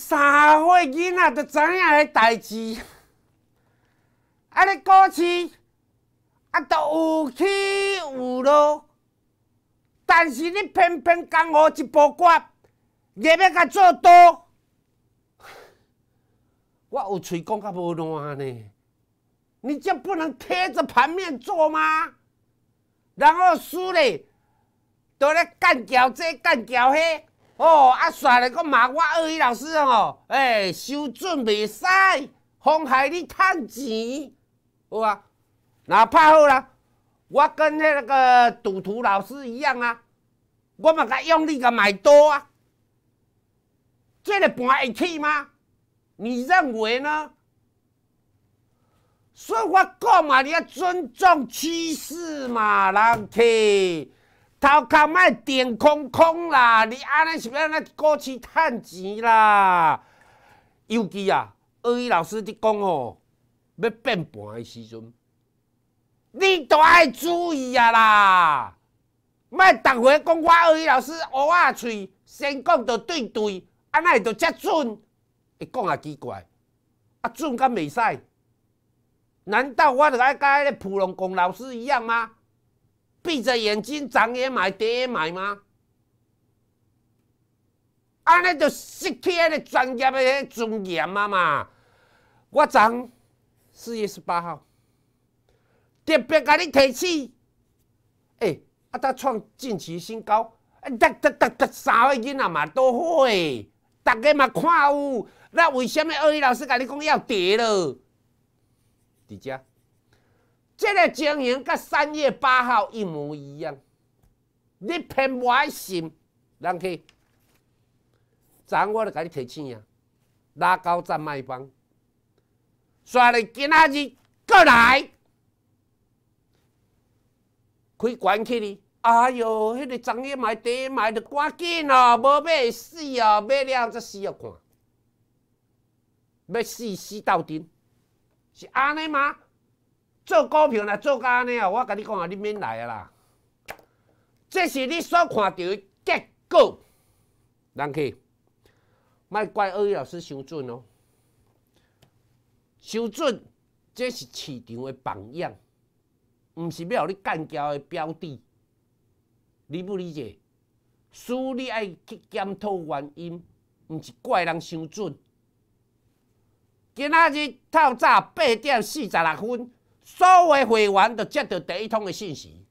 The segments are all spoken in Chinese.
三岁囡仔都知影个代志，啊！你股市啊，都有起有落，但是你偏偏刚我一波过，硬要甲做多，我有喙讲甲无乱呢，你就不能贴着盘面做吗？然后输咧，都咧干桥这干桥那。哦，啊，帅来佫骂我二语老师哦，诶，收准袂使，妨害你趁钱，有啊？那拍好啦，我跟那个赌徒老师一样啊，我嘛佮用力佮买多啊，这个盘会起吗？你认为呢？所以我讲嘛，你要尊重趋势嘛，人起。头壳莫电空空啦！你安尼是要安尼过去趁钱啦？尤其啊，二语老师伫讲哦，要变盘诶时阵，你都爱注意啊啦！莫逐回讲我二语老师乌啊嘴，先讲着对对，安尼着遮准。会讲也奇怪，啊准敢袂使？难道我着爱甲迄个普龙公老师一样吗？闭着眼睛涨也买跌也买吗？安尼就失去迄个专业的尊严嘛嘛。我从四月十八号特别甲你提示，哎，阿达创近期新高，阿达达达达三个囡仔嘛都好诶，逐个嘛看有，那为什么二位老师甲你讲要跌了？伫遮。这个情形甲三月八号一模一样，你骗我心，人去，涨我就甲你提醒啊，拉高站卖房，所以今仔日过来，开馆起哩，哎哟，迄个涨起卖地卖得赶紧哦，无买会死哦，买了才死哦，看，要死死到底，是安尼吗？做股票若做咖安尼啊，我跟你讲啊，你免来啊啦。这是你所看到的结果。人去，莫怪二老师伤准哦，伤准。这是市场的榜样，毋是要互你干交的标的。理不理解？输你爱去检讨原因，毋是怪人伤准。今仔日透早八点四十六分。所有会员都接到第一通的信息，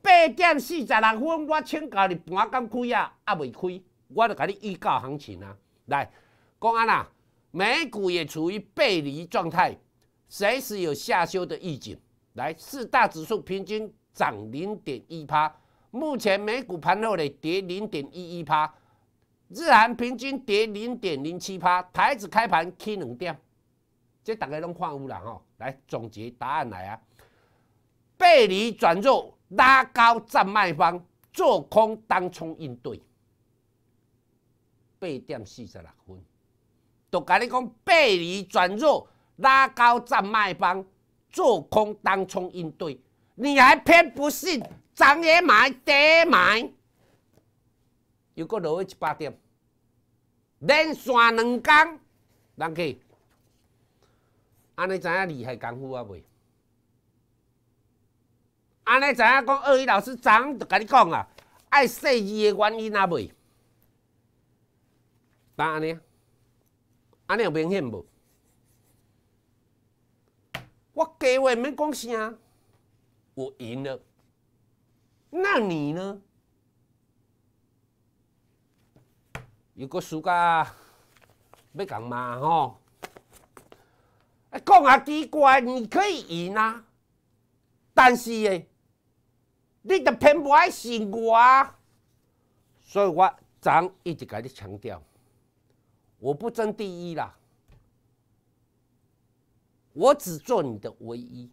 八点四十六分，我请教你盘工开啊？压未开，我就给你预告行情啊！来，公安啦，美股也处于背离状态，随时有下修的预警。来，四大指数平均涨零点一趴，目前美股盘后的跌零点一一趴，日韩平均跌零点零七趴，台子开盘起两点，这大家拢看有啦吼！来总结答案来啊！背离转弱拉高占卖方做空当冲应对。八点四十六分，都甲你讲背离转弱拉高占卖方做空当冲应对，你还偏不信？涨也买跌买，又搁落去一八点，连续两缸，人给。安尼知影厉害功夫啊未？安尼知影讲二鱼老师昨昏就甲你讲啊，爱说二的原因啊未？打安尼，安尼有明显无？我计划毋免讲啥我赢了。那你呢？如果暑假要干嘛吼？啊，讲啊，奇怪，你可以赢啊，但是诶，你的品牌是我，所以我咱一直跟你强调，我不争第一啦，我只做你的唯一，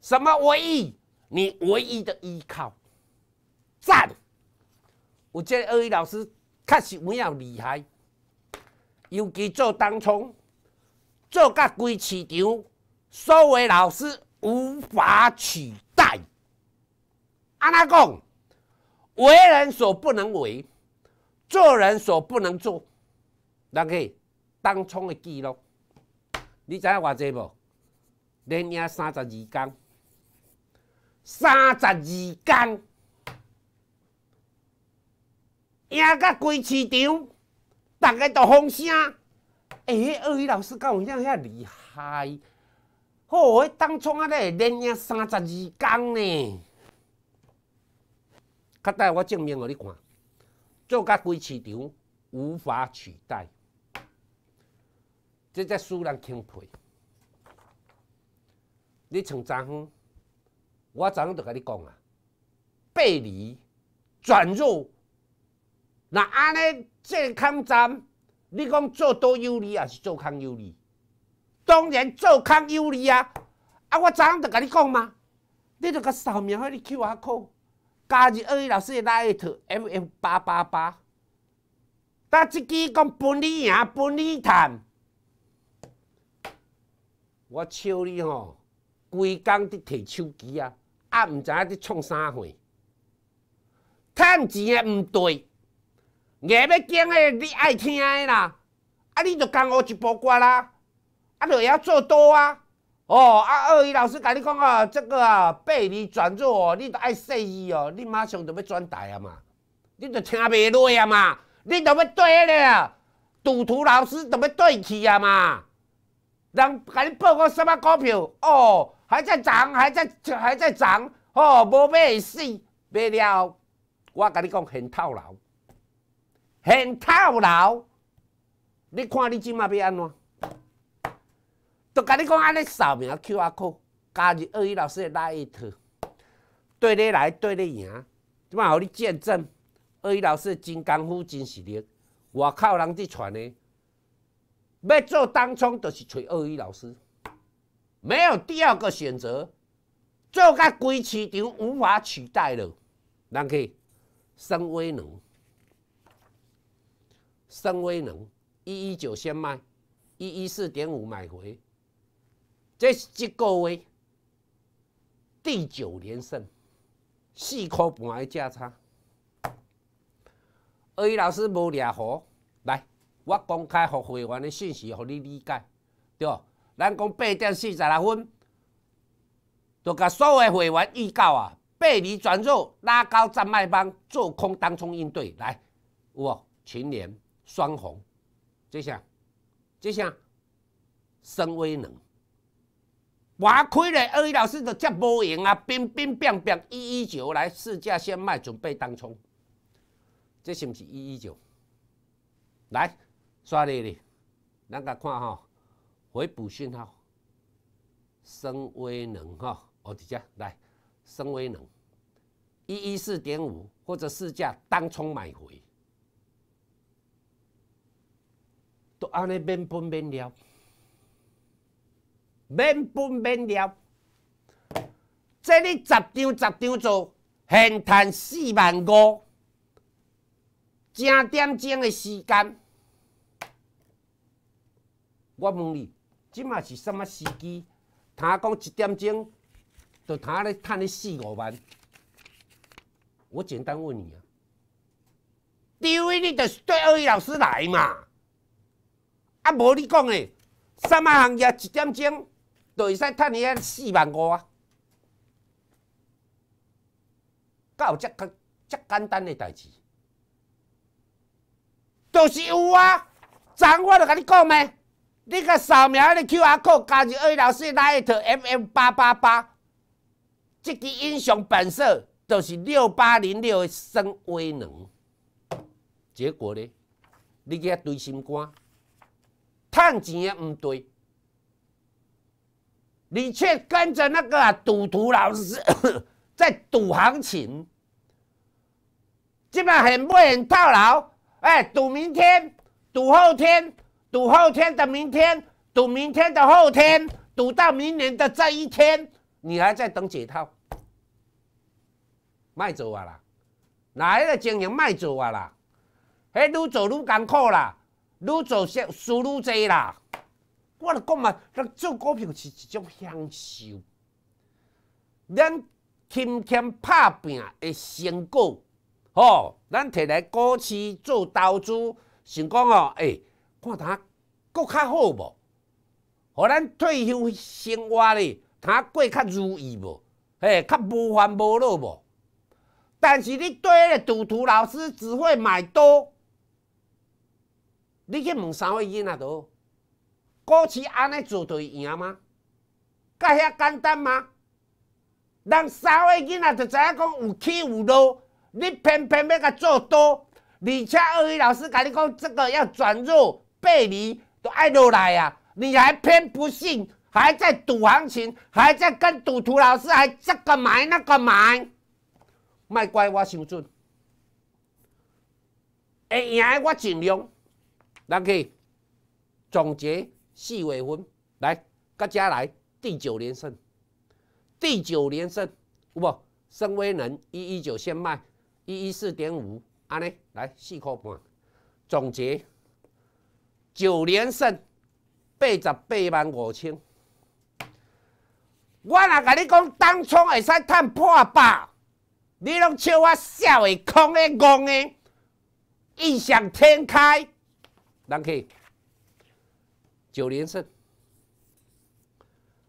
什么唯一？你唯一的依靠。赞！我见二一老师确实有有厉害，尤其做当冲。做甲规市场，所有老师无法取代。安怎讲？为人所不能为，做人所不能做，人去当冲的记录，你知影偌济无连赢三十二天，三十二天赢甲规市场，逐个都轰声。哎，鳄鱼老师教我影遐厉害，吼，我当初安咧连赢三十二天呢。较待我证明互你看，做甲规市场无法取代，这只输人钦佩。你从昨昏，我昨昏就甲你讲啊，背离转入，那安尼健康站。你讲做多有利还是做空有利？当然做空有利啊！啊，我昨昏就甲你讲嘛，你著甲扫描，code，加入二一老师的拉爱特 M M 八八八。搭一支讲分你赢，分你赚。我笑你吼，规工伫摕手机啊，啊，毋知影伫创啥货，趁钱也毋对。硬要讲诶，你爱听诶啦，啊，你著共我一波歌啦，啊，著会晓做多啊，哦，啊，二语老师甲你讲哦，这个啊，背离转弱，你著爱说伊哦，你马上著要转台啊嘛，你著听袂落啊嘛，你著要对啊，赌徒老师著要对起啊嘛，人甲你报告什么股票哦，还在涨，还在还在涨，哦，无买会死，买了，我甲你讲很套牢。现套牢。你看你即麦要安怎？都甲你讲，安尼扫描 QR Code 加入二一老师的那一套，对你来，对你赢，即么互你见证二一老师的真功夫，真实力，外靠人伫传的，要做当中著是找二一老师，没有第二个选择，做甲规市场无法取代了，人去生威能。深威能，一一九先卖，一一四点五买回，这是这个位，第九连胜，四块半的价差。二姨老师无抓好，来，我公开给会员的信息，互你理解，对无？咱讲八点四十六分，就甲所有会员预告啊，背离转弱，拉高战卖帮做空当中应对，来，我群联。双红，就像，就像，生威能，我亏了，二位老师都这无赢啊！冰冰变变，一一九来试驾先卖，准备当冲，这是不是一一九？来刷你嘞，咱家看哈，回补讯号，生威能哈，我直接来生威能一一四点五或者试驾当冲买回。都安尼免分免聊，免分免聊，这里十张十张做，现赚四万五，正点钟的时间。我问你，即嘛是甚么时机？他讲一点钟，就他咧赚咧四五万。我简单问你啊，因为你的对二位老师来嘛？啊，无你讲诶，啥物行业一点钟就会使赚遐四万五啊？够有遮个遮简单诶代志？就是有啊，昨我着甲你讲咩？你甲扫描个 QR code，加入二老师拉个特 M m 八八八，即支英雄本色就是六八零六诶，生威能。结果呢？你去对心肝。趁钱的不对，你却跟着那个赌徒老师 在赌行情，基本很不很套牢，哎，赌明天，赌后天，赌后天的明天，赌明天的后天，赌到明年的这一天，你还在等解套，卖走啊啦，哪那个经营卖走啊啦，那愈走愈艰苦啦。你做少输愈济啦！我咧讲嘛，做股票是一种享受，咱勤勤拍拼的成果哦。咱摕来股市做投资，想讲哦，诶，看下国较好无？互咱退休生活咧，他过较如意无？嘿，较无烦无恼无？但是你对迄个赌徒老师只会买多。你去问三位囡仔都，股市安尼做会赢吗？甲遐简单吗？人三位囡仔就知影讲有起有落，你偏偏要甲做多，而且二位老师甲你讲这个要转入背离都爱落来啊，你还偏不信，还在赌行情，还在跟赌徒老师还这个买那个买，卖怪我受准。会赢我尽量。咱以总结四尾分，来各家来第九连胜，第九连胜有无？圣威能一一九先卖一一四点五，安尼来四看半，总结九连胜八十八万五千，我若甲你讲当初会使趁破百，你拢笑我笑的、狂的、怣的、异想天开。咱可以九连胜，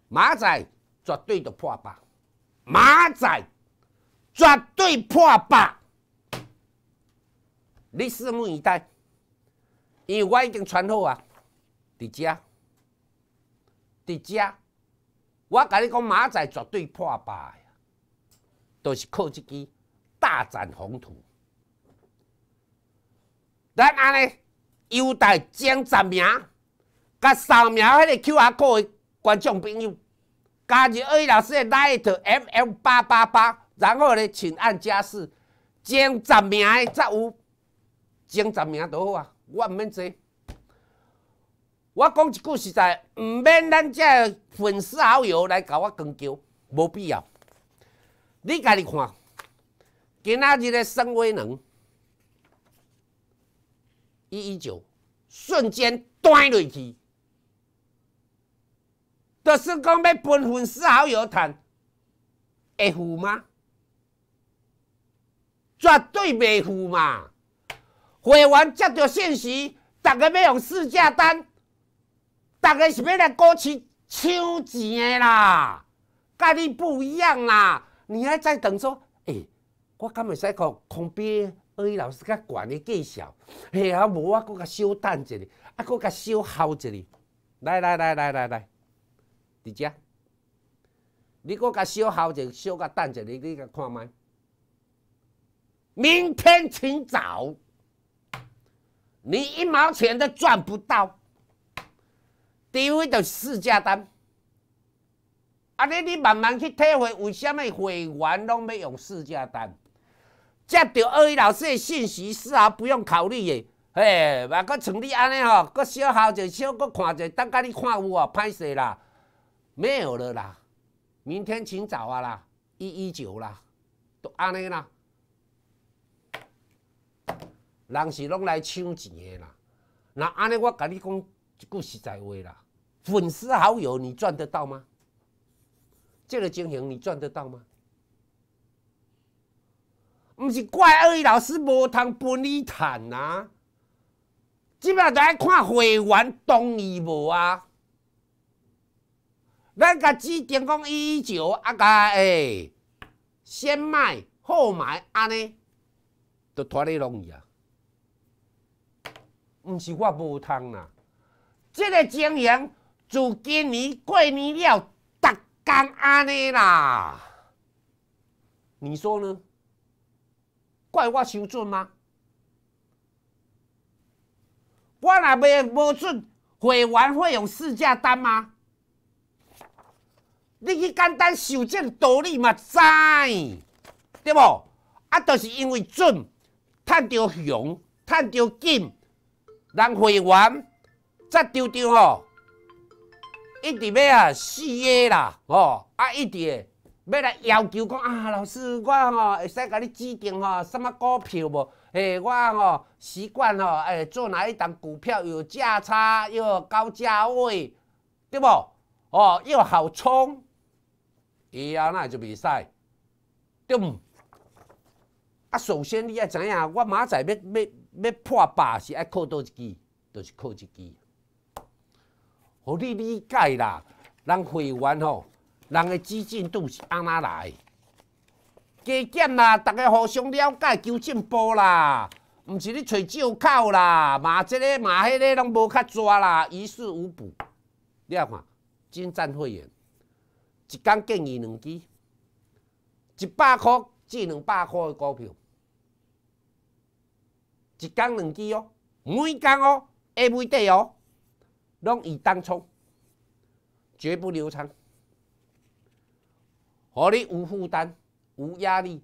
马仔绝对的破八，马仔绝对破八，你拭目以待，因为我已经传好啊，伫加，伫加，我甲你讲，马仔绝对破八呀，都是靠这支大展宏图，来阿呢。优待前十名、甲三名迄个 Q R Code 的观众朋友，加入二一老师的 @M L 八八八，然后咧，请按加四，前十名的才有，前十名多好啊，我毋免坐。我讲一句实在，毋免咱这粉丝好友来甲我光叫，无必要。你家己看，今仔日的生威能。一一九，瞬间倒落去，就是讲要分粉丝好友摊，会付吗？绝对袂付嘛！会员接到限时，逐个要用试驾单，逐个是要来歌曲抢钱的啦，甲你不一样啦！你还在等说，哎，我敢袂使讲空编。所以老师较悬诶技巧，嘿啊，无啊，佫较小等一下，啊，佫较小耗一下，来来来来来来，伫遮，你佫较小一下，小较等一下，你甲看麦，明天清早，你一毛钱都赚不到，除非的试驾单，啊，你你慢慢去体会，为虾米会员拢要用试驾单？接到二位老师的信息，丝毫不用考虑的，嘿，嘛，搁像你安尼吼，搁小号者，小搁看者，等下你看有无歹势啦，没有了啦，明天请早啊啦，一一九啦，都安尼啦，人是拢来抢钱的啦，那安尼我甲你讲一句实在话啦，粉丝好友你赚得到吗？这个经营你赚得到吗？毋是怪二位老师无通分你趁呐，即摆都爱看会员同意无啊？咱甲指定讲一九啊甲诶先卖后买安尼，都拖你容易啊？毋是我无通啦，即个经营自今年过年了，逐工安尼啦，你说呢？怪我伤准吗？我若未无准，会员会有试驾单吗？你去简单受这道理嘛？知对无？啊，都是因为准，趁着熊，趁着金，人会员则丢丢吼，一直要啊，四业啦，哦，啊，一会。要来要求讲啊，老师，我吼会使甲你指定吼什么股票无？诶，我吼习惯吼诶做哪一单股票有价差，又高价位，对无？哦，又好冲，以后那就袂使，对毋？啊，首先你要知影，我明仔要要要破百是爱靠倒一支，就是靠一支，互你理解啦，咱会员吼。人的资金度是安那来？加减啦，逐个互相了解，求进步啦，毋是你找借口啦，骂即个骂迄个拢无较抓啦，于事无补。你来看，金赞会员，一工建议两支，一百箍至两百箍的股票，一工两支哦，每工哦，下每底哦，拢以单冲，绝不流仓。我你无负担，无压力，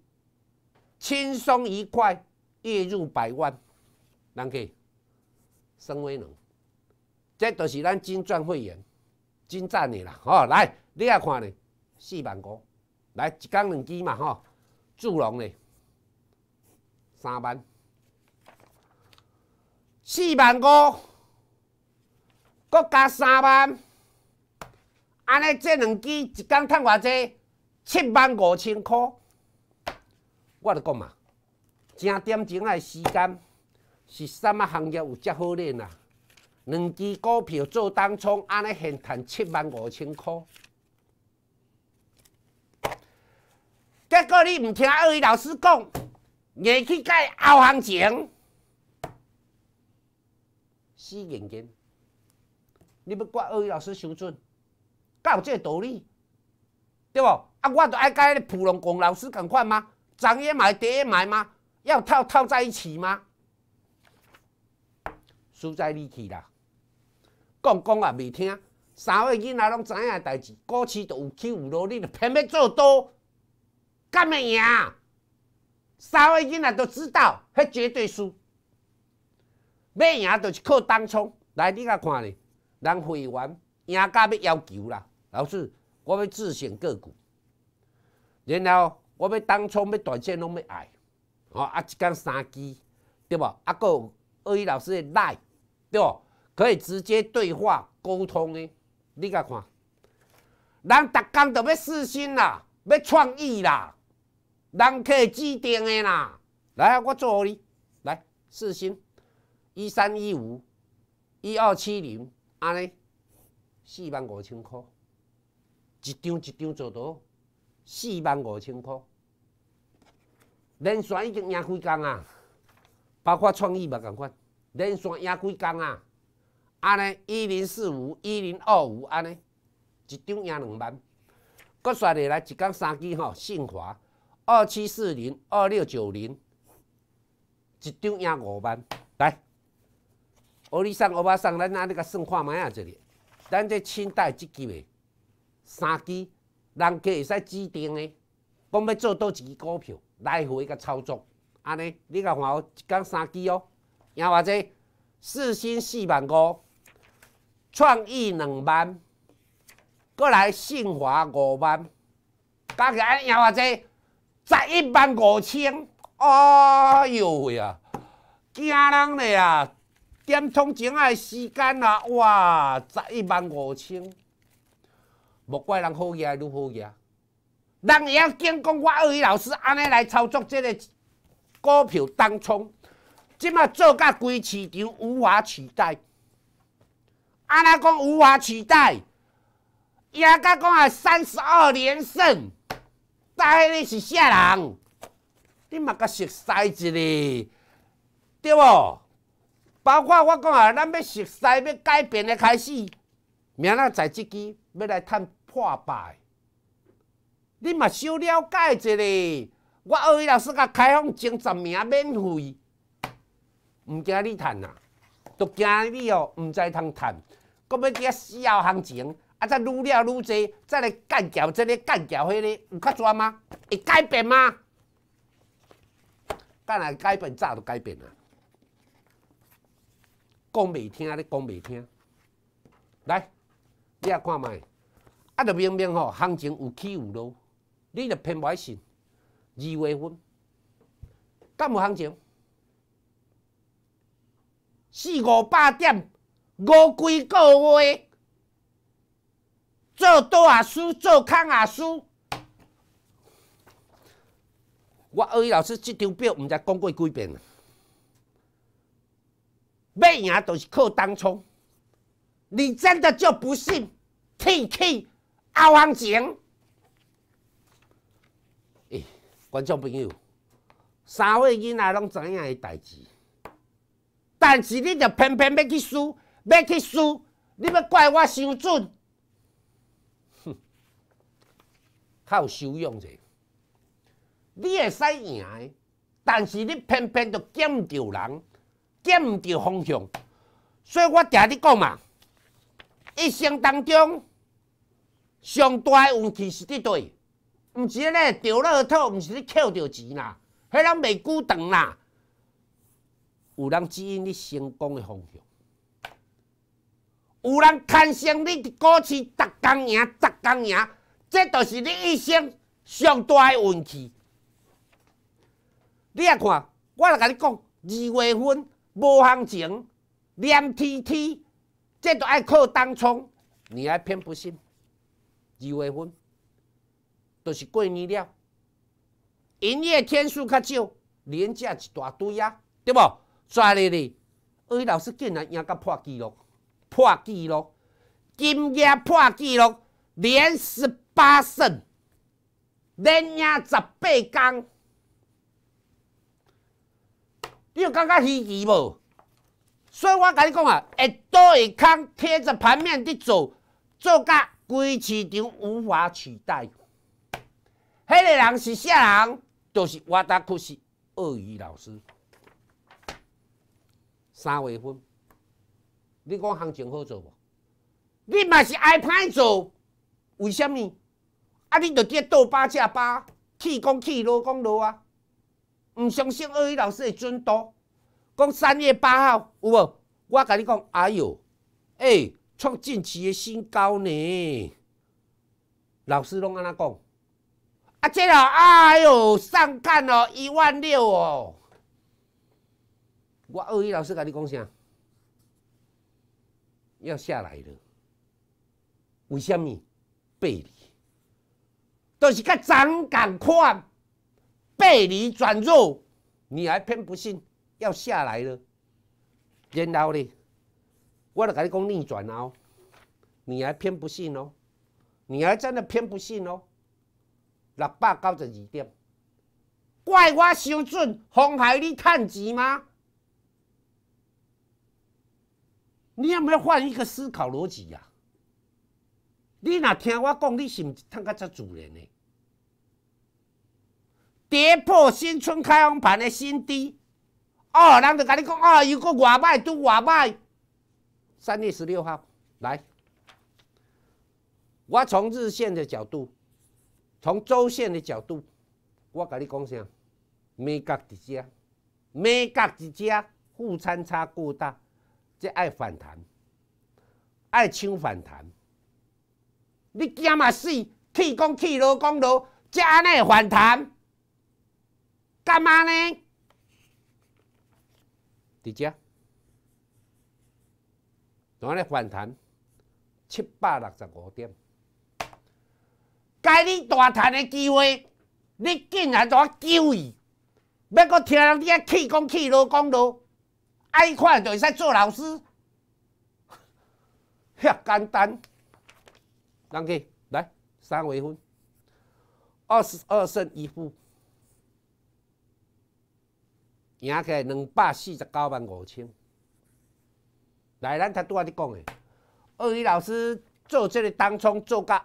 轻松愉快，月入百万，人去？生威能？这都是咱金钻会员金赞个啦。吼，来，你也看呢，四万股，来，一讲两支嘛，吼，祝融嘞，三万，四万股，搁加三万，安尼，这两支一讲赚偌济？七万五千箍。我著讲嘛，正点钟诶时间是啥物行业有遮好呢？啊？两支股票做当冲，安尼现赚七万五千箍。结果你毋听二位老师讲，硬去甲伊后行情，死认囝，你要怪二位老师水准，即个道理，对无？啊！我着爱甲迄个普龙光老师共款吗？涨也买，跌也买吗？要套套在一起吗？输在力去啦！讲讲也未听，三位囡仔拢知影代志，过去都有起有落，你着偏偏做多，干物赢？三位囡仔都知道，迄绝对输。要赢着是靠当冲来。你甲看咧，人会员赢甲要要求啦，老师，我要自选个股。然后我要当初要短线拢要爱，哦啊！一讲三支，对无？啊，个鳄鱼老师的赖对无？可以直接对话沟通的，你甲看。人逐工都要私心啦，要创意啦，人客指定的啦。来啊，我做你，来，私心，一三一五一二七零安尼，四万五千块，一张一张做多。四万五千块，连续已经赢几工啊？包括创意嘛，共款连续赢几工啊？安尼一零四五、一零二五，安尼一张赢两万。搁算下来，一工三支吼，信华二七四零、二六九零，一张赢五万。来，欧里上欧巴上，咱安尼甲算看卖啊，这里咱这清代即支诶，三支。人家会使指定诶，讲要做倒一支股票，来回甲操作，安尼你甲我讲三支哦，然后者四星四万五，创意两万，过来信华五万，加起安尼，然后者十一万五千，哦哟喂啊，惊人咧啊！点充钱诶时间啊，哇，十一万五千。莫怪人好业愈好业，人也见讲我二语老师安尼来操作即个股票当冲，即嘛做甲规市场无法取代。安尼讲无法取代，也甲讲啊三十二连胜，但迄个是啥人？你嘛甲熟悉一下对无？包括我讲啊，咱要熟悉要改变的开始。明仔载即期要来探。破败，你嘛少了解一下我二位老师甲开放前十名免费，毋惊你趁啊，都惊你哦，毋知通趁，国要加死要行情，啊，则愈了愈济，再来干掉即个，干掉迄个，有较准吗？会改变吗？干来改变早都改变了，讲袂听汝讲袂听，来，你也看卖。着明明吼，行情有起有落，你着偏歪信，二月份，敢有行情？四五百点，五几个月，做多也输，做空也输。我二位老师即张表，毋知讲过几遍啊，要赢都是靠当冲，你真的就不信？听听。阿王晶，诶，观众朋友，三位囡仔拢知影个代志，但是你着偏偏要去输，要去输，你要怪我伤准，哼，有修养者，你会使赢诶。但是你偏偏着拣毋着人，拣唔着方向，所以我常伫讲嘛，一生当中。上大的运气是伫对，毋是咧，中乐透，毋是咧，扣着钱啦。迄人袂久长啦，有人指引你成功的方向，有人牵成你伫股市逐工赢，逐工赢，即就是你一生上大的运气。你啊看，我来甲你讲，二月份无行情，连天天即都爱靠当冲，你还偏不信？二月份都是过年了，营业天数较少，连假一大堆啊，对无？昨日哩，二位老师竟然赢到破纪录，破纪录，今夜破纪录，连十八胜，连赢十八天，你有感觉稀奇无？所以我甲你讲啊，一倒一空贴着盘面伫做，做甲规市场无法取代，迄个人是啥人？就是我达库是鳄鱼老师。三月份，你讲行情好做无？你嘛是爱歹做？为什么？啊！你著叫倒巴架巴，气公气落公落啊！毋相信鳄鱼老师的准度，讲三月八号有无？我甲你讲，哎呦，诶。创近期的新高呢？老师拢安怎讲？啊，这老哎又上干了，一万六哦！我二一老师甲你讲啥？要下来了，为虾米？背离，都是个涨涨快，背离转弱，你还偏不信？要下来了，然后呢？我就跟你讲逆转啊！你还偏不信哦？你还真的偏不信哦？六百九十二点，怪我手准妨害你趁钱吗？你有没有换一个思考逻辑呀？你若听我讲，你是毋是趁甲遮自然的？跌破新春开红盘的新低，哦，人就甲你讲，哦，又过外卖，拄外卖。三月十六号，来，我从日线的角度，从周线的角度，我跟你讲啥？美国一只，美国一只，负参差过大，这爱反弹，爱抢反弹。你惊嘛死？去讲去罗讲罗，这安尼反弹，干嘛呢？伫遮。我咧反弹七百六十五点，该你大赚诶机会，你竟然在救伊，要搁听人啲啊气讲气落讲落，爱看就会使做老师，遐简单，人去来，三维分，二十二胜一负，赢来两百四十九万五千。来，咱特拄话伫讲诶，鳄鱼老师做即个当中做甲，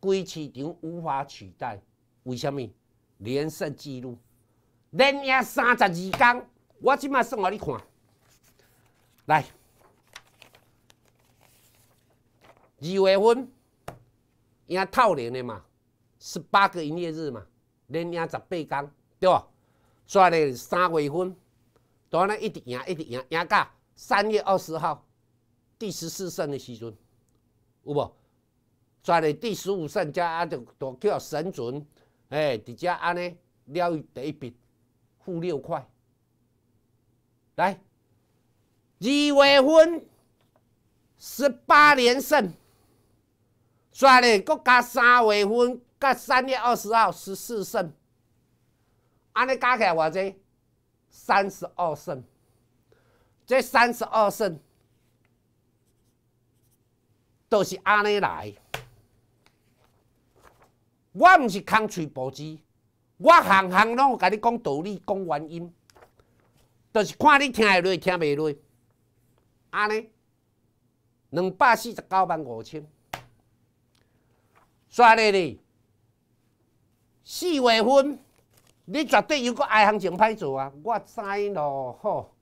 规市场无法取代。为虾米？连胜纪录连赢三十二天？我即摆送互你看，来二月份赢套连诶嘛，十八个营业日嘛，连赢十八天，对无？再来三月份，都安尼一直赢，一直赢赢到。三月二十号，第十四胜的时阵有无？谁咧第十五胜，加啊，就叫神准，哎，直接安尼了第一笔，负六块。来，二月份十八连胜，抓咧国加三月份甲三月二十号十四胜，安尼加起来偌济？三十二胜。这三十二圣，都是安尼来。我毋是空喙白舌，我行行拢有甲你讲道理、讲原因，都是看你听会落，听袂落？安尼，两百四十九万五千，刷咧哩四月份，你绝对有搁爱行情歹做啊！我知咯，好。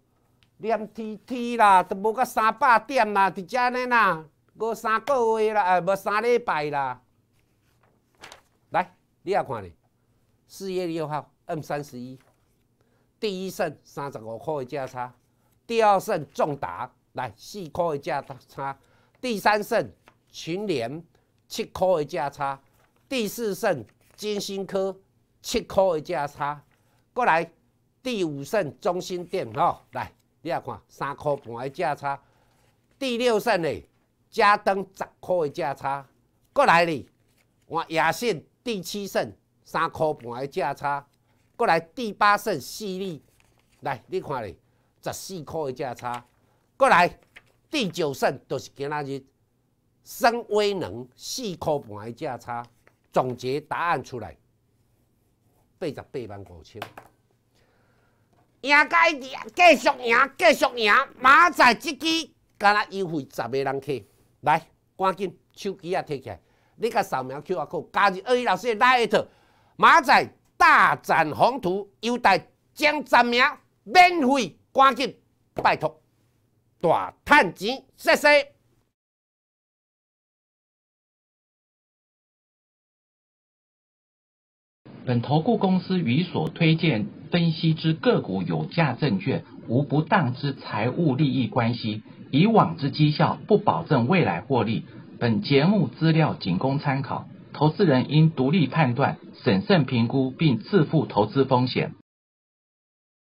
连天天啦，都无到三百点啦，伫遮呢啦，无三个月啦，呃，无三礼拜啦。来，你也看咧，四月六号，M 三十一。第一胜三十五块的价差，第二胜重达，来四块的价差。第三胜群联七块的价差，第四胜金星科七块的价差。过来，第五胜中心店哦，来。你也看，三块半的价差，第六胜诶，嘉登十块的价差，过来哩，换亚信第七胜三块半的价差，过来第八胜犀利，来，你看哩十四块的价差，过来第九胜都是今仔日深威能四块半的价差，总结答案出来，八十八万五千。赢，继续赢，继续赢！马仔，即支敢若优惠十个人客，来，赶紧手机啊，摕起来，你甲扫描 QR code，加入二一老师的 l i g e t 马仔大展宏图，优待前十名，免费，赶紧，拜托，大趁钱，谢谢。本投顾公司与所推荐。分析之个股有价证券无不当之财务利益关系，以往之绩效不保证未来获利。本节目资料仅供参考，投资人应独立判断、审慎评估并自负投资风险。